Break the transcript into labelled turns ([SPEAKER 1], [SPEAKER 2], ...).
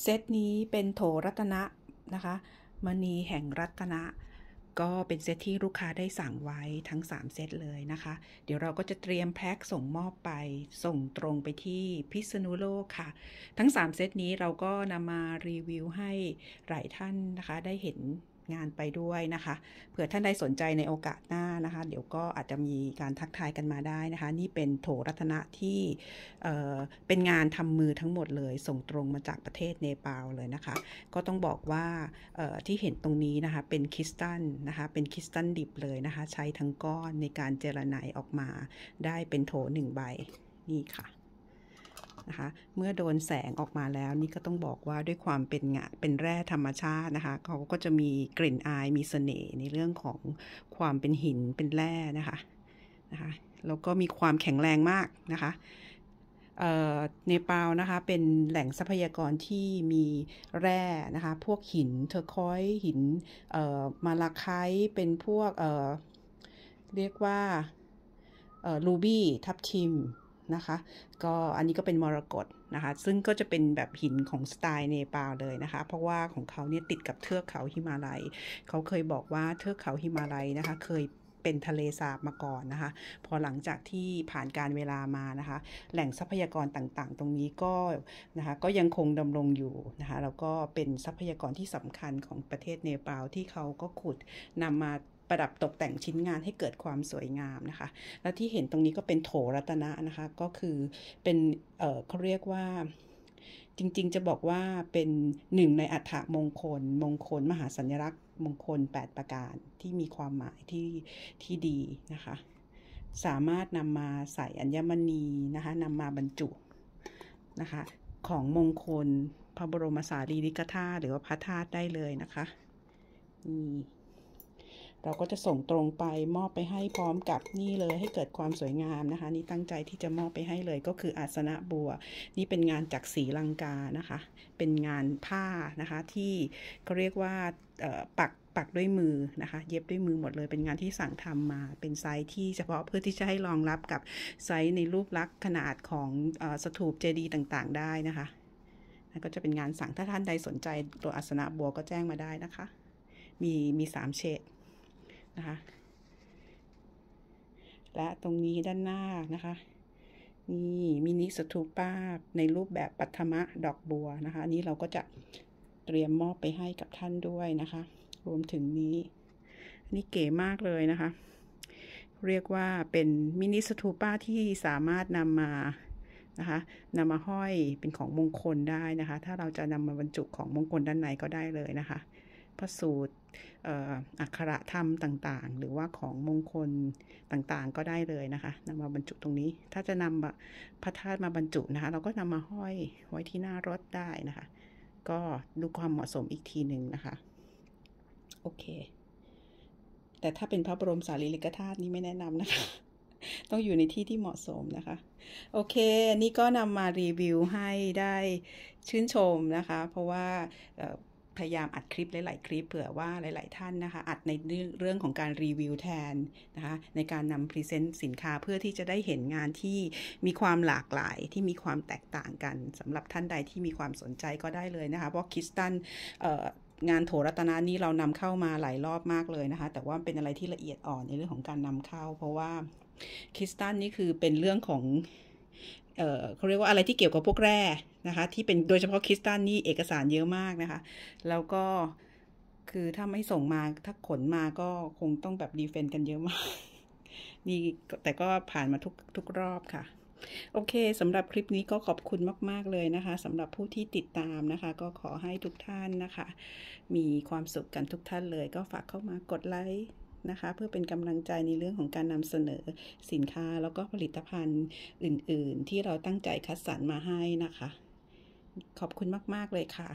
[SPEAKER 1] เซตนี้เป็นโถรัตนะนะคะ มณีแห่งรัตนะ ก็เป็นเซตที่ลูกค้าได้สั่งไว้ทั้ง 3 เซตเลยนะคะ เดี๋ยวเราก็จะเตรียมแพ็คส่งมอบไปส่งตรงไปที่พิษณุโลกค่ะ ทั้ง 3 เซตนี้เราก็นำมารีวิวให้ หลายท่านนะคะได้เห็นงานไปด้วยนะคะ เผื่อท่านใดสนใจในโอกาสหน้านะคะ เดี๋ยวก็อาจจะมีการทักทายกันมาได้นะคะ นี่เป็นโถรัตนะที่เเป็นงานทำมือทั้งหมดเลย ส่งตรงมาจากประเทศเนปาลเลยนะคะ ก็ต้องบอกว่าที่เห็นตรงนี้นะคะ เป็นคริสตัลนะคะ เป็นคริสตัลดิบเลยนะคะใช้ทั้งก้อน ในการเจรไนออกมาได้เป็นโถหนึ่งใบนี่ค่ะนะคะ เมื่อโดนแสงออกมาแล้วนี่ก็ต้องบอกว่าด้วยความเป็นงะเป็นแร่ธรรมชาตินะคะเขาก็จะมีกลิ่นอายมีเสน่ห์ในเรื่องของความเป็นหินเป็นแร่นะคะนะคะแล้วก็มีความแข็งแรงมากนะคะเนปาลนะคะเป็นแหล่งทรัพยากรที่มีแร่นะคะ พวกหินเทอร์คอยหินมาลาไคเป็นพวกเรียกว่ารูบี้ทับทิมนะคะก็อันนี้ก็เป็นมรกตนะคะซึ่งก็จะเป็นแบบหินของสไตล์เนปาลเลยนะคะเพราะว่าของเขาเนี่ยติดกับเทือกเขาหิมาลัยเขาเคยบอกว่าเทือกเขาหิมาลัยนะคะเคยเป็นทะเลสาบมาก่อนนะคะพอหลังจากที่ผ่านการเวลามานะคะแหล่งทรัพยากรต่างๆ ตรงนี้ก็นะคะก็ยังคงดำรงอยู่นะคะแล้วก็เป็นทรัพยากรที่สำคัญของประเทศเนปาลที่เขาก็ขุดนำมาประดับตกแต่งชิ้นงานให้เกิดความสวยงามนะคะ และที่เห็นตรงนี้ก็เป็นโถรัตนะนะคะก็คือเป็นเเขาเรียกว่าจริงๆจะบอกว่าเป็นหนึ่งในอัฐมงคล มงคลมหาสัญลักษณ์ มงคล8ประการที่มีความหมายที่ที่ดีนะคะสามารถนำมาใส่อัญมณีนะคะนำมาบรรจุนะคะของมงคลพระบรมสารีริกธาตุหรือว่าพระธาตุได้เลยนะคะนี่เราก็จะส่งตรงไปมอบไปให้พร้อมกับนี่เลยให้เกิดความสวยงามนะคะ นี่ตั้งใจที่จะมอบไปให้เลยก็คืออาสนะบัวนี่เป็นงานจากสีลังกานะคะ เป็นงานผ้านะคะที่เขาเรียกว่าปักปักด้วยมือนะคะ เย็บด้วยมือหมดเลย เป็นงานที่สั่งทำมา เป็นไซส์ที่เฉพาะเพื่อที่จะให้รองรับกับไซส์ในรูปลักษณ์ขนาดของสถูปเจดีย์ต่างๆได้นะคะก็จะเป็นงานสั่งถ้าท่านใดสนใจตัวอาสนะบัวก็แจ้งมาได้นะคะ มีมีสามเฉดนะคะและตรงนี้ด้านหน้านะคะนี่มินิสถูปาในรูปแบบปัทมะดอกบัวนะคะนี้เราก็จะเตรียมมอบไปให้กับท่านด้วยนะคะ รวมถึงนี้นี่เก๋มากเลยนะคะ เรียกว่าเป็นมินิสถูปาที่สามารถนำมานะคะนำมาห้อยเป็นของมงคลได้นะคะ ถ้าเราจะนำมาบรรจุของมงคลด้านในก็ได้เลยนะคะพระสูตรอักขระธรรมต่างๆ หรือว่าของมงคลต่างๆ ก็ได้เลยนะคะนำมาบรรจุตรงนี้ถ้าจะนำพระธาตุมาบรรจุนะคะ เราก็นำมาห้อยไว้ที่หน้ารถได้นะคะ ก็ ดูความเหมาะสมอีกทีหนึ่งนะคะ โอเค แต่ถ้าเป็นพระบรมสารีริกธาตุนี่ไม่แนะนำนะคะ ต้องอยู่ในที่ที่เหมาะสมนะคะ โอเค อันนี้ก็นำมารีวิวให้ได้ชื่นชมนะคะ เพราะว่าพยายามอัดคลิปหลาย ๆ คลิปเผื่อว่าหลายๆท่านนะคะอัดในเรื่องของการรีวิวแทนนะคะในการนำพรีเซนต์สินค้าเพื่อที่จะได้เห็นงานที่มีความหลากหลายที่มีความแตกต่างกันสำหรับท่านใดที่มีความสนใจก็ได้เลยนะคะเพราะคิสตันงานโถรัตนานี้เรานำเข้ามาหลายรอบมากเลยนะคะแต่ว่าเป็นอะไรที่ละเอียดอ่อนในเรื่องของการนำาเข้า เพราะว่าคิสตันนี่คือเป็นเรื่องของเออเขาเรียกว่าอะไรที่เกี่ยวกับ พวกแร่นะคะ ที่เป็นโดยเฉพาะคริสตันนี่ เอกสารเยอะมากนะคะ แล้วก็คือถ้าไม่ส่งมา ถ้าขนมาก็คงต้องแบบดีเฟนต์กันเยอะมากนี่แต่ก็ผ่านมาทุกทุกรอบค่ะ โอเคสำหรับคลิปนี้ก็ขอบคุณมาก ๆ เลยนะคะสำหรับผู้ที่ติดตามนะคะ ก็ขอให้ทุกท่านนะคะ มีความสุขกันทุกท่านเลย ก็ฝากเข้ามากดไลค์นะคะ เพื่อเป็นกำลังใจในเรื่องของการนำเสนอสินค้าแล้วก็ผลิตภัณฑ์อื่น ๆ ที่เราตั้งใจคัดสรรมาให้นะคะขอบคุณมาก ๆ เลยค่ะ